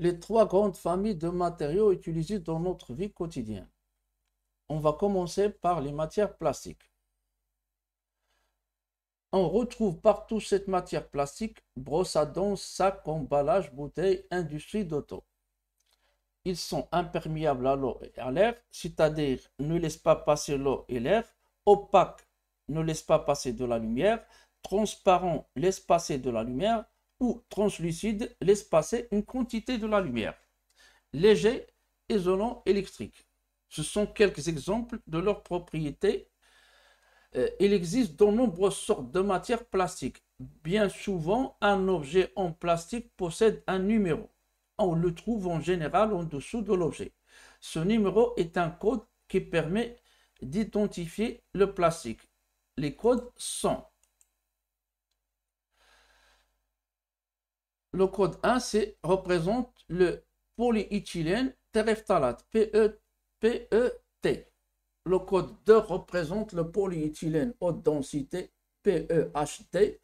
les trois grandes familles de matériaux utilisés dans notre vie quotidienne. On va commencer par les matières plastiques. On retrouve partout cette matière plastique, brosse à dents, sacs, emballages, bouteilles, industrie d'auto. Ils sont imperméables à l'eau et à l'air, c'est-à-dire ne laissent pas passer l'eau et l'air, opaques, ne laissent pas passer de la lumière, transparents, laissent passer de la lumière, ou translucide laisse passer une quantité de la lumière. Léger, isolant, électrique. Ce sont quelques exemples de leurs propriétés. Euh, il existe de nombreuses sortes de matières plastiques. Bien souvent, un objet en plastique possède un numéro. On le trouve en général en dessous de l'objet. Ce numéro est un code qui permet d'identifier le plastique. Les codes sont le code 1, c'est représente le polyéthylène terephthalate, PET. E le code 2 représente le polyéthylène haute densité, PEHT.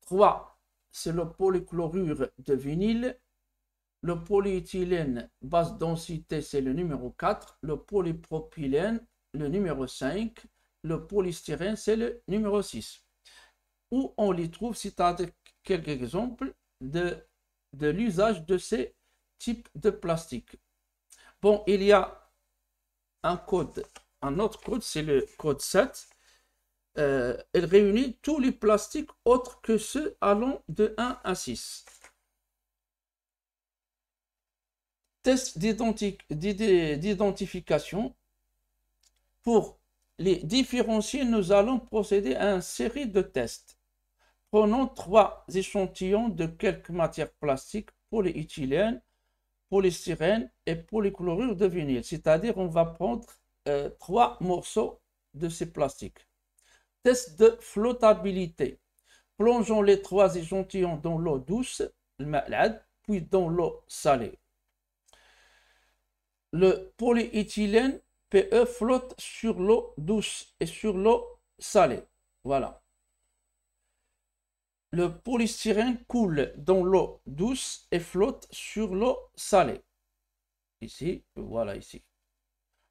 3, c'est le polychlorure de vinyle. Le polyéthylène basse densité, c'est le numéro 4. Le polypropylène, le numéro 5. Le polystyrène, c'est le numéro 6. Où on les trouve, c'est as quelques exemples de, de l'usage de ces types de plastiques. Bon, il y a un code, un autre code, c'est le code 7. Elle euh, réunit tous les plastiques autres que ceux allant de 1 à 6. Test d'identification. Pour les différencier, nous allons procéder à une série de tests. Prenons trois échantillons de quelques matières plastiques, polyéthylène, polystyrène et polychlorure de vinyle. C'est-à-dire, on va prendre euh, trois morceaux de ces plastiques. Test de flottabilité. Plongeons les trois échantillons dans l'eau douce, le malade, puis dans l'eau salée. Le polyéthylène PE flotte sur l'eau douce et sur l'eau salée. Voilà. Le polystyrène coule dans l'eau douce et flotte sur l'eau salée. Ici, voilà ici.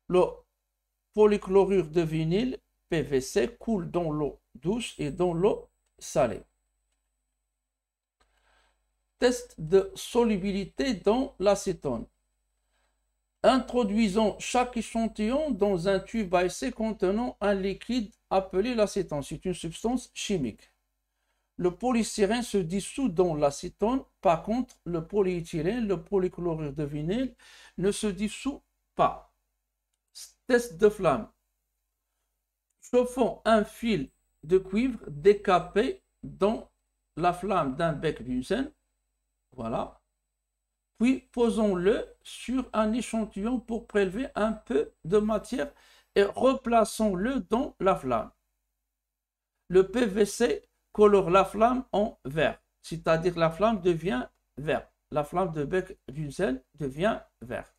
Le polychlorure de vinyle, PVC, coule dans l'eau douce et dans l'eau salée. Test de solubilité dans l'acétone. Introduisons chaque échantillon dans un tube à essai contenant un liquide appelé l'acétone. C'est une substance chimique le polystyrène se dissout dans l'acétone. Par contre, le polyéthylène, le polychlorure de vinyle ne se dissout pas. Test de flamme. Chauffons un fil de cuivre décapé dans la flamme d'un bec d'usine. Voilà. Puis posons-le sur un échantillon pour prélever un peu de matière et replaçons-le dans la flamme. Le PVC colore la flamme en vert. C'est-à-dire la flamme devient vert. La flamme de bec wilson devient vert.